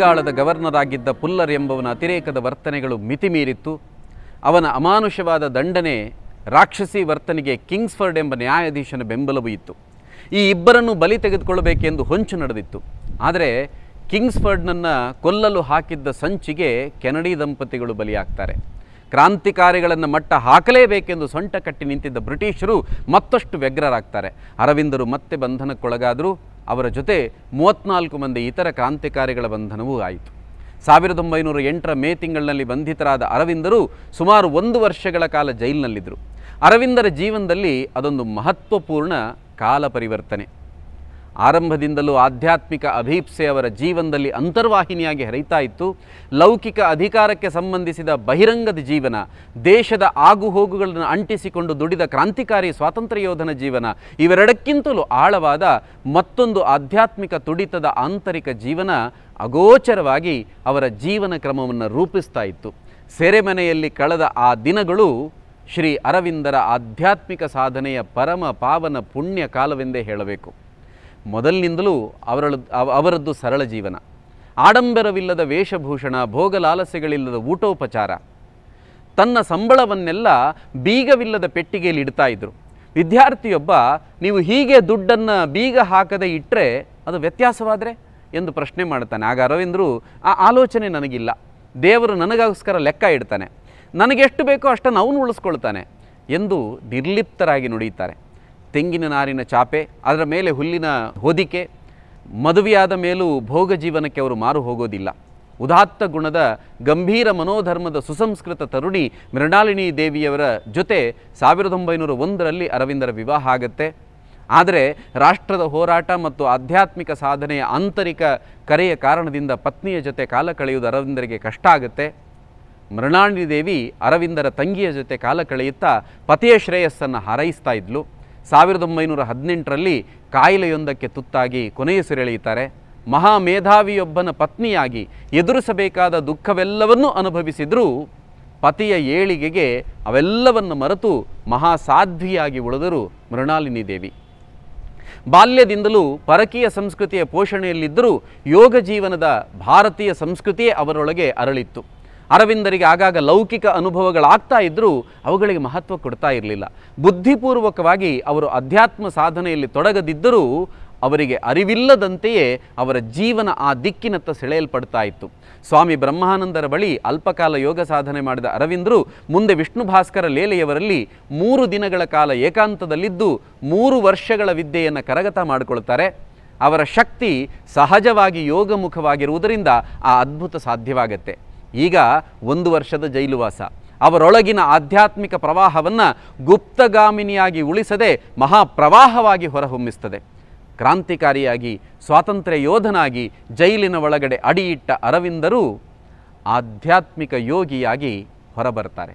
ಬಂಗಾಳದ ಗವರ್ನರ್ ಆಗಿದ್ದ ಪುಲ್ಲರ್ ಎಂಬವನ ಅತಿರೇಕದ ವರ್ತನೆಗಳು ಮಿತಿಮೀರಿತ್ತು ಅವನ ಅಮಾನುಷವಾದ ದಂಡನೆ ರಾಕ್ಷಸಿ ವರ್ತನೆಗೆ ಕಿಂಗ್ಸ್ಫರ್ಡ್ ಎಂಬ ನ್ಯಾಯಾಧೀಶನ ಬೆಂಬಲವೂ ಇತ್ತು ಈ ಇಬ್ಬರನ್ನು ಬಲಿ ತೆಗೆದುಕೊಳ್ಳಬೇಕೆಂದು ಹೊಂಚು ನಡೆದಿತ್ತು ಆದರೆ ಕಿಂಗ್ಸ್ಫರ್ಡ್ನನ್ನು ಕೊಲ್ಲಲು ಹಾಕಿದ್ದ ಸಂಚಿಗೆ ಕೆನಡಿ ದಂಪತಿಗಳು ಬಲಿಯಾಗ್ತಾರೆ ಕ್ರಾಂತಿಕಾರಿಗಳನ್ನು ಮಟ್ಟ ಹಾಕಲೇಬೇಕೆಂದು ಸೊಂಟ ಕಟ್ಟಿ ನಿಂತಿದ್ದ ಬ್ರಿಟಿಷರು ಮತ್ತಷ್ಟು ವ್ಯಗ್ರರಾಗ್ತಾರೆ ಅರವಿಂದರು ಮತ್ತೆ ಬಂಧನಕ್ಕೊಳಗಾದರೂ ಅವರ ಜೊತೆ ಮೂವತ್ನಾಲ್ಕು ಮಂದಿ ಇತರ ಕ್ರಾಂತಿಕಾರಿಗಳ ಬಂಧನವೂ ಆಯಿತು ಸಾವಿರದ ಒಂಬೈನೂರ ಎಂಟರ ಮೇ ತಿಂಗಳಿನಲ್ಲಿ ಬಂಧಿತರಾದ ಅರವಿಂದರು ಸುಮಾರು ಒಂದು ವರ್ಷಗಳ ಕಾಲ ಜೈಲಿನಲ್ಲಿದ್ದರು ಅರವಿಂದರ ಜೀವನದಲ್ಲಿ ಅದೊಂದು ಮಹತ್ವಪೂರ್ಣ ಕಾಲ ಪರಿವರ್ತನೆ ಆರಂಭದಿಂದಲೂ ಆಧ್ಯಾತ್ಮಿಕ ಅಭೀಪ್ಸೆ ಅವರ ಜೀವನದಲ್ಲಿ ಅಂತರ್ವಾಹಿನಿಯಾಗಿ ಹರಿತಾ ಇತ್ತು ಲೌಕಿಕ ಅಧಿಕಾರಕ್ಕೆ ಸಂಬಂಧಿಸಿದ ಬಹಿರಂಗದ ಜೀವನ ದೇಶದ ಆಗುಹೋಗುಗಳನ್ನು ಅಂಟಿಸಿಕೊಂಡು ದುಡಿದ ಕ್ರಾಂತಿಕಾರಿ ಸ್ವಾತಂತ್ರ್ಯ ಯೋಧನ ಜೀವನ ಇವೆರಡಕ್ಕಿಂತಲೂ ಆಳವಾದ ಮತ್ತೊಂದು ಆಧ್ಯಾತ್ಮಿಕ ತುಡಿತದ ಆಂತರಿಕ ಜೀವನ ಅಗೋಚರವಾಗಿ ಅವರ ಜೀವನ ಕ್ರಮವನ್ನು ರೂಪಿಸ್ತಾ ಇತ್ತು ಸೆರೆಮನೆಯಲ್ಲಿ ಕಳೆದ ಆ ದಿನಗಳು ಶ್ರೀ ಅರವಿಂದರ ಆಧ್ಯಾತ್ಮಿಕ ಸಾಧನೆಯ ಪರಮ ಪಾವನ ಪುಣ್ಯ ಕಾಲವೆಂದೇ ಹೇಳಬೇಕು ಮೊದಲಿನಿಂದಲೂ ಅವರ ಅವರದ್ದು ಸರಳ ಜೀವನ ಆಡಂಬರವಿಲ್ಲದ ವೇಷಭೂಷಣ ಭೋಗಲಾಲಸೆಗಳಿಲ್ಲದ ಊಟೋಪಚಾರ ತನ್ನ ಸಂಬಳವನ್ನೆಲ್ಲ ಬೀಗವಿಲ್ಲದ ಪೆಟ್ಟಿಗೆಯಲ್ಲಿ ಇಡ್ತಾ ಇದ್ದರು ವಿದ್ಯಾರ್ಥಿಯೊಬ್ಬ ನೀವು ಹೀಗೆ ದುಡ್ಡನ್ನು ಬೀಗ ಹಾಕದೆ ಇಟ್ಟರೆ ಅದು ವ್ಯತ್ಯಾಸವಾದರೆ ಎಂದು ಪ್ರಶ್ನೆ ಮಾಡ್ತಾನೆ ಆಗ ಅರವಿಂದರು ಆ ಆಲೋಚನೆ ನನಗಿಲ್ಲ ದೇವರು ನನಗೋಸ್ಕರ ಲೆಕ್ಕ ಇಡ್ತಾನೆ ನನಗೆಷ್ಟು ಬೇಕೋ ಅಷ್ಟನ್ನು ಅವನು ಉಳಿಸ್ಕೊಳ್ತಾನೆ ಎಂದು ನಿರ್ಲಿಪ್ತರಾಗಿ ನುಡಿಯುತ್ತಾರೆ ತೆಂಗಿನ ನಾರಿನ ಚಾಪೆ ಅದರ ಮೇಲೆ ಹುಲ್ಲಿನ ಹೊದಿಕೆ ಮದುವೆಯಾದ ಮೇಲೂ ಭೋಗ ಜೀವನಕ್ಕೆ ಅವರು ಮಾರು ಹೋಗೋದಿಲ್ಲ ಉದಾತ್ತ ಗುಣದ ಗಂಭೀರ ಮನೋಧರ್ಮದ ಸುಸಂಸ್ಕೃತ ತರುಣಿ ಮೃಣಾಲಿನಿ ದೇವಿಯವರ ಜೊತೆ ಸಾವಿರದ ಒಂಬೈನೂರ ಒಂದರಲ್ಲಿ ಅರವಿಂದರ ವಿವಾಹ ಆಗತ್ತೆ ಆದರೆ ರಾಷ್ಟ್ರದ ಹೋರಾಟ ಮತ್ತು ಆಧ್ಯಾತ್ಮಿಕ ಸಾಧನೆಯ ಆಂತರಿಕ ಕರೆಯ ಕಾರಣದಿಂದ ಪತ್ನಿಯ ಜೊತೆ ಕಾಲ ಕಳೆಯುವುದು ಅರವಿಂದರಿಗೆ ಕಷ್ಟ ಆಗುತ್ತೆ ಮೃಣಾಲಿನಿ ದೇವಿ ಅರವಿಂದರ ತಂಗಿಯ ಜೊತೆ ಕಾಲ ಕಳೆಯುತ್ತಾ ಪತಿಯ ಶ್ರೇಯಸ್ಸನ್ನು ಹಾರೈಸ್ತಾ ಇದ್ಲು ಸಾವಿರದ ಒಂಬೈನೂರ ಹದಿನೆಂಟರಲ್ಲಿ ಕಾಯಿಲೆಯೊಂದಕ್ಕೆ ತುತ್ತಾಗಿ ಕೊನೆಯುಸಿರೆಳೆಯುತ್ತಾರೆ ಮೇಧಾವಿಯೊಬ್ಬನ ಪತ್ನಿಯಾಗಿ ಎದುರಿಸಬೇಕಾದ ದುಃಖವೆಲ್ಲವನ್ನೂ ಅನುಭವಿಸಿದರೂ ಪತಿಯ ಏಳಿಗೆಗೆ ಅವೆಲ್ಲವನ್ನು ಮರೆತು ಮಹಾಸಾಧ್ವಿಯಾಗಿ ಉಳಿದರು ಮೃಣಾಲಿನಿ ದೇವಿ ಬಾಲ್ಯದಿಂದಲೂ ಪರಕೀಯ ಸಂಸ್ಕೃತಿಯ ಪೋಷಣೆಯಲ್ಲಿದ್ದರೂ ಯೋಗ ಜೀವನದ ಭಾರತೀಯ ಸಂಸ್ಕೃತಿಯೇ ಅವರೊಳಗೆ ಅರಳಿತ್ತು ಅರವಿಂದರಿಗೆ ಆಗಾಗ ಲೌಕಿಕ ಅನುಭವಗಳಾಗ್ತಾ ಇದ್ದರೂ ಅವುಗಳಿಗೆ ಮಹತ್ವ ಕೊಡ್ತಾ ಇರಲಿಲ್ಲ ಬುದ್ಧಿಪೂರ್ವಕವಾಗಿ ಅವರು ಅಧ್ಯಾತ್ಮ ಸಾಧನೆಯಲ್ಲಿ ತೊಡಗದಿದ್ದರೂ ಅವರಿಗೆ ಅರಿವಿಲ್ಲದಂತೆಯೇ ಅವರ ಜೀವನ ಆ ದಿಕ್ಕಿನತ್ತ ಸೆಳೆಯಲ್ಪಡ್ತಾ ಇತ್ತು ಸ್ವಾಮಿ ಬ್ರಹ್ಮಾನಂದರ ಬಳಿ ಅಲ್ಪಕಾಲ ಯೋಗ ಸಾಧನೆ ಮಾಡಿದ ಅರವಿಂದರು ಮುಂದೆ ವಿಷ್ಣು ಭಾಸ್ಕರ ಲೇಲೆಯವರಲ್ಲಿ ಮೂರು ದಿನಗಳ ಕಾಲ ಏಕಾಂತದಲ್ಲಿದ್ದು ಮೂರು ವರ್ಷಗಳ ವಿದ್ಯೆಯನ್ನು ಕರಗತ ಮಾಡಿಕೊಳ್ತಾರೆ ಅವರ ಶಕ್ತಿ ಸಹಜವಾಗಿ ಯೋಗಮುಖವಾಗಿರುವುದರಿಂದ ಆ ಅದ್ಭುತ ಸಾಧ್ಯವಾಗತ್ತೆ ಈಗ ಒಂದು ವರ್ಷದ ಜೈಲುವಾಸ ಅವರೊಳಗಿನ ಆಧ್ಯಾತ್ಮಿಕ ಪ್ರವಾಹವನ್ನು ಗುಪ್ತಗಾಮಿನಿಯಾಗಿ ಉಳಿಸದೆ ಮಹಾಪ್ರವಾಹವಾಗಿ ಹೊರಹೊಮ್ಮಿಸ್ತದೆ ಕ್ರಾಂತಿಕಾರಿಯಾಗಿ ಸ್ವಾತಂತ್ರ್ಯ ಯೋಧನಾಗಿ ಜೈಲಿನ ಒಳಗಡೆ ಅಡಿಯಿಟ್ಟ ಅರವಿಂದರು ಆಧ್ಯಾತ್ಮಿಕ ಯೋಗಿಯಾಗಿ ಹೊರಬರ್ತಾರೆ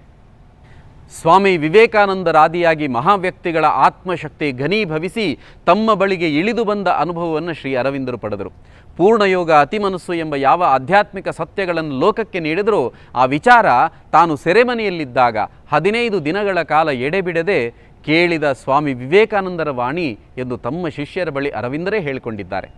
ಸ್ವಾಮಿ ವಿವೇಕಾನಂದರಾದಿಯಾಗಿ ಮಹಾವ್ಯಕ್ತಿಗಳ ಆತ್ಮಶಕ್ತಿ ಘನೀಭವಿಸಿ ತಮ್ಮ ಬಳಿಗೆ ಇಳಿದು ಬಂದ ಅನುಭವವನ್ನು ಶ್ರೀ ಅರವಿಂದರು ಪಡೆದರು ಪೂರ್ಣಯೋಗ ಅತಿಮನಸ್ಸು ಎಂಬ ಯಾವ ಆಧ್ಯಾತ್ಮಿಕ ಸತ್ಯಗಳನ್ನು ಲೋಕಕ್ಕೆ ನೀಡಿದರೂ ಆ ವಿಚಾರ ತಾನು ಸೆರೆಮನೆಯಲ್ಲಿದ್ದಾಗ ಹದಿನೈದು ದಿನಗಳ ಕಾಲ ಎಡೆಬಿಡದೆ ಕೇಳಿದ ಸ್ವಾಮಿ ವಿವೇಕಾನಂದರ ವಾಣಿ ಎಂದು ತಮ್ಮ ಶಿಷ್ಯರ ಬಳಿ ಅರವಿಂದರೇ ಹೇಳಿಕೊಂಡಿದ್ದಾರೆ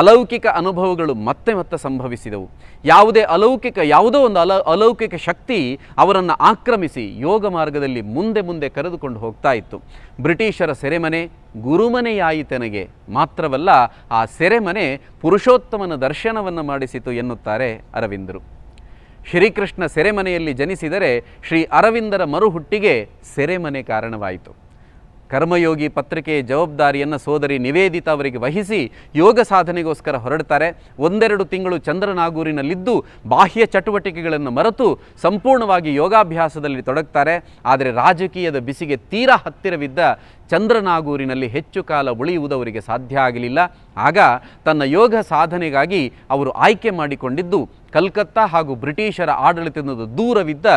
ಅಲೌಕಿಕ ಅನುಭವಗಳು ಮತ್ತೆ ಮತ್ತೆ ಸಂಭವಿಸಿದವು ಯಾವುದೇ ಅಲೌಕಿಕ ಯಾವುದೋ ಒಂದು ಅಲ ಅಲೌಕಿಕ ಶಕ್ತಿ ಅವರನ್ನು ಆಕ್ರಮಿಸಿ ಯೋಗ ಮಾರ್ಗದಲ್ಲಿ ಮುಂದೆ ಮುಂದೆ ಕರೆದುಕೊಂಡು ಹೋಗ್ತಾ ಇತ್ತು ಬ್ರಿಟಿಷರ ಸೆರೆಮನೆ ಗುರುಮನೆಯಾಯಿತನಗೆ ಮಾತ್ರವಲ್ಲ ಆ ಸೆರೆಮನೆ ಪುರುಷೋತ್ತಮನ ದರ್ಶನವನ್ನು ಮಾಡಿಸಿತು ಎನ್ನುತ್ತಾರೆ ಅರವಿಂದರು ಶ್ರೀಕೃಷ್ಣ ಸೆರೆಮನೆಯಲ್ಲಿ ಜನಿಸಿದರೆ ಶ್ರೀ ಅರವಿಂದರ ಮರುಹುಟ್ಟಿಗೆ ಸೆರೆಮನೆ ಕಾರಣವಾಯಿತು ಕರ್ಮಯೋಗಿ ಪತ್ರಿಕೆಯ ಜವಾಬ್ದಾರಿಯನ್ನು ಸೋದರಿ ನಿವೇದಿತ ಅವರಿಗೆ ವಹಿಸಿ ಯೋಗ ಸಾಧನೆಗೋಸ್ಕರ ಹೊರಡ್ತಾರೆ ಒಂದೆರಡು ತಿಂಗಳು ಚಂದ್ರನಾಗೂರಿನಲ್ಲಿದ್ದು ಬಾಹ್ಯ ಚಟುವಟಿಕೆಗಳನ್ನು ಮರೆತು ಸಂಪೂರ್ಣವಾಗಿ ಯೋಗಾಭ್ಯಾಸದಲ್ಲಿ ತೊಡಗ್ತಾರೆ ಆದರೆ ರಾಜಕೀಯದ ಬಿಸಿಗೆ ತೀರಾ ಹತ್ತಿರವಿದ್ದ ಚಂದ್ರನಾಗೂರಿನಲ್ಲಿ ಹೆಚ್ಚು ಕಾಲ ಅವರಿಗೆ ಸಾಧ್ಯ ಆಗಲಿಲ್ಲ ಆಗ ತನ್ನ ಯೋಗ ಸಾಧನೆಗಾಗಿ ಅವರು ಆಯ್ಕೆ ಮಾಡಿಕೊಂಡಿದ್ದು ಕಲ್ಕತ್ತಾ ಹಾಗೂ ಬ್ರಿಟಿಷರ ಆಡಳಿತದ ದೂರವಿದ್ದ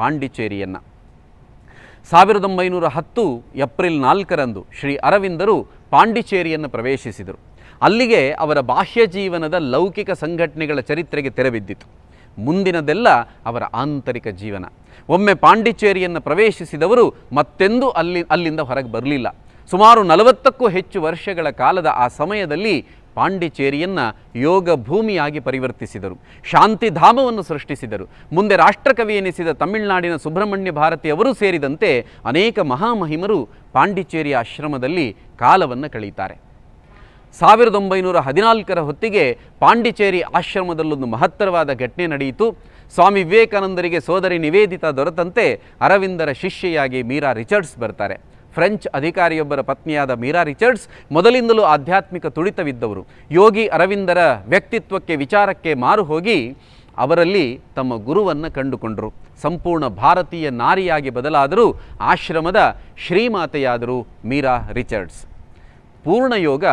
ಪಾಂಡಿಚೇರಿಯನ್ನು ಸಾವಿರದ ಒಂಬೈನೂರ ಹತ್ತು ಏಪ್ರಿಲ್ ನಾಲ್ಕರಂದು ಶ್ರೀ ಅರವಿಂದರು ಪಾಂಡಿಚೇರಿಯನ್ನು ಪ್ರವೇಶಿಸಿದರು ಅಲ್ಲಿಗೆ ಅವರ ಬಾಹ್ಯ ಜೀವನದ ಲೌಕಿಕ ಸಂಘಟನೆಗಳ ಚರಿತ್ರೆಗೆ ತೆರೆಬಿದ್ದಿತು ಮುಂದಿನದೆಲ್ಲ ಅವರ ಆಂತರಿಕ ಜೀವನ ಒಮ್ಮೆ ಪಾಂಡಿಚೇರಿಯನ್ನು ಪ್ರವೇಶಿಸಿದವರು ಮತ್ತೆಂದೂ ಅಲ್ಲಿ ಅಲ್ಲಿಂದ ಹೊರಗೆ ಬರಲಿಲ್ಲ ಸುಮಾರು ನಲವತ್ತಕ್ಕೂ ಹೆಚ್ಚು ವರ್ಷಗಳ ಕಾಲದ ಆ ಸಮಯದಲ್ಲಿ ಪಾಂಡಿಚೇರಿಯನ್ನು ಯೋಗ ಭೂಮಿಯಾಗಿ ಪರಿವರ್ತಿಸಿದರು ಶಾಂತಿಧಾಮವನ್ನು ಸೃಷ್ಟಿಸಿದರು ಮುಂದೆ ರಾಷ್ಟ್ರಕವಿ ಎನಿಸಿದ ತಮಿಳುನಾಡಿನ ಸುಬ್ರಹ್ಮಣ್ಯ ಭಾರತಿಯವರು ಸೇರಿದಂತೆ ಅನೇಕ ಮಹಾಮಹಿಮರು ಪಾಂಡಿಚೇರಿ ಆಶ್ರಮದಲ್ಲಿ ಕಾಲವನ್ನು ಕಳೆಯುತ್ತಾರೆ ಸಾವಿರದ ಒಂಬೈನೂರ ಹದಿನಾಲ್ಕರ ಹೊತ್ತಿಗೆ ಪಾಂಡಿಚೇರಿ ಆಶ್ರಮದಲ್ಲೊಂದು ಮಹತ್ತರವಾದ ಘಟನೆ ನಡೆಯಿತು ಸ್ವಾಮಿ ವಿವೇಕಾನಂದರಿಗೆ ಸೋದರಿ ನಿವೇದಿತ ದೊರೆತಂತೆ ಅರವಿಂದರ ಶಿಷ್ಯೆಯಾಗಿ ಮೀರಾ ರಿಚರ್ಡ್ಸ್ ಬರ್ತಾರೆ ಫ್ರೆಂಚ್ ಅಧಿಕಾರಿಯೊಬ್ಬರ ಪತ್ನಿಯಾದ ಮೀರಾ ರಿಚರ್ಡ್ಸ್ ಮೊದಲಿಂದಲೂ ಆಧ್ಯಾತ್ಮಿಕ ತುಡಿತವಿದ್ದವರು ಯೋಗಿ ಅರವಿಂದರ ವ್ಯಕ್ತಿತ್ವಕ್ಕೆ ವಿಚಾರಕ್ಕೆ ಮಾರು ಹೋಗಿ ಅವರಲ್ಲಿ ತಮ್ಮ ಗುರುವನ್ನು ಕಂಡುಕೊಂಡರು ಸಂಪೂರ್ಣ ಭಾರತೀಯ ನಾರಿಯಾಗಿ ಬದಲಾದರೂ ಆಶ್ರಮದ ಶ್ರೀಮಾತೆಯಾದರು ಮೀರಾ ರಿಚರ್ಡ್ಸ್ ಪೂರ್ಣಯೋಗ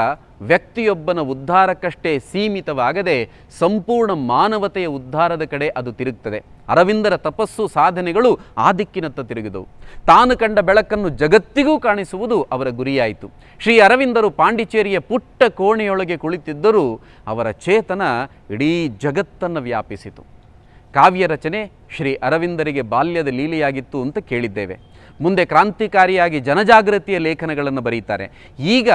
ವ್ಯಕ್ತಿಯೊಬ್ಬನ ಉದ್ಧಾರಕ್ಕಷ್ಟೇ ಸೀಮಿತವಾಗದೆ ಸಂಪೂರ್ಣ ಮಾನವತೆಯ ಉದ್ಧಾರದ ಕಡೆ ಅದು ತಿರುಗ್ತದೆ ಅರವಿಂದರ ತಪಸ್ಸು ಸಾಧನೆಗಳು ಆ ದಿಕ್ಕಿನತ್ತ ತಿರುಗಿದವು ತಾನು ಕಂಡ ಬೆಳಕನ್ನು ಜಗತ್ತಿಗೂ ಕಾಣಿಸುವುದು ಅವರ ಗುರಿಯಾಯಿತು ಶ್ರೀ ಅರವಿಂದರು ಪಾಂಡಿಚೇರಿಯ ಪುಟ್ಟ ಕೋಣೆಯೊಳಗೆ ಕುಳಿತಿದ್ದರೂ ಅವರ ಚೇತನ ಇಡೀ ಜಗತ್ತನ್ನು ವ್ಯಾಪಿಸಿತು ಕಾವ್ಯ ರಚನೆ ಶ್ರೀ ಅರವಿಂದರಿಗೆ ಬಾಲ್ಯದ ಲೀಲೆಯಾಗಿತ್ತು ಅಂತ ಕೇಳಿದ್ದೇವೆ ಮುಂದೆ ಕ್ರಾಂತಿಕಾರಿಯಾಗಿ ಜನಜಾಗೃತಿಯ ಲೇಖನಗಳನ್ನು ಬರೀತಾರೆ ಈಗ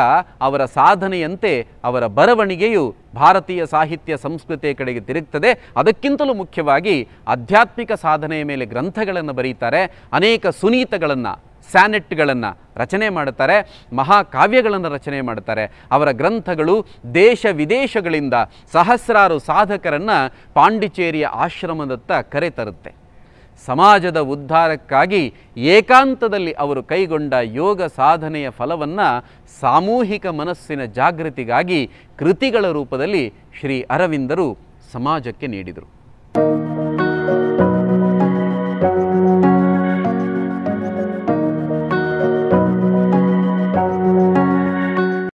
ಅವರ ಸಾಧನೆಯಂತೆ ಅವರ ಬರವಣಿಗೆಯು ಭಾರತೀಯ ಸಾಹಿತ್ಯ ಸಂಸ್ಕೃತಿಯ ಕಡೆಗೆ ತಿರುಗ್ತದೆ ಅದಕ್ಕಿಂತಲೂ ಮುಖ್ಯವಾಗಿ ಆಧ್ಯಾತ್ಮಿಕ ಸಾಧನೆಯ ಮೇಲೆ ಗ್ರಂಥಗಳನ್ನು ಬರೀತಾರೆ ಅನೇಕ ಸುನೀತಗಳನ್ನು ಸ್ಯಾನೆಟ್ಗಳನ್ನು ರಚನೆ ಮಾಡುತ್ತಾರೆ ಮಹಾಕಾವ್ಯಗಳನ್ನು ರಚನೆ ಮಾಡುತ್ತಾರೆ ಅವರ ಗ್ರಂಥಗಳು ದೇಶ ವಿದೇಶಗಳಿಂದ ಸಹಸ್ರಾರು ಸಾಧಕರನ್ನು ಪಾಂಡಿಚೇರಿಯ ಆಶ್ರಮದತ್ತ ಕರೆತರುತ್ತೆ ಸಮಾಜದ ಉದ್ಧಾರಕ್ಕಾಗಿ ಏಕಾಂತದಲ್ಲಿ ಅವರು ಕೈಗೊಂಡ ಯೋಗ ಸಾಧನೆಯ ಫಲವನ್ನು ಸಾಮೂಹಿಕ ಮನಸ್ಸಿನ ಜಾಗೃತಿಗಾಗಿ ಕೃತಿಗಳ ರೂಪದಲ್ಲಿ ಶ್ರೀ ಅರವಿಂದರು ಸಮಾಜಕ್ಕೆ ನೀಡಿದರು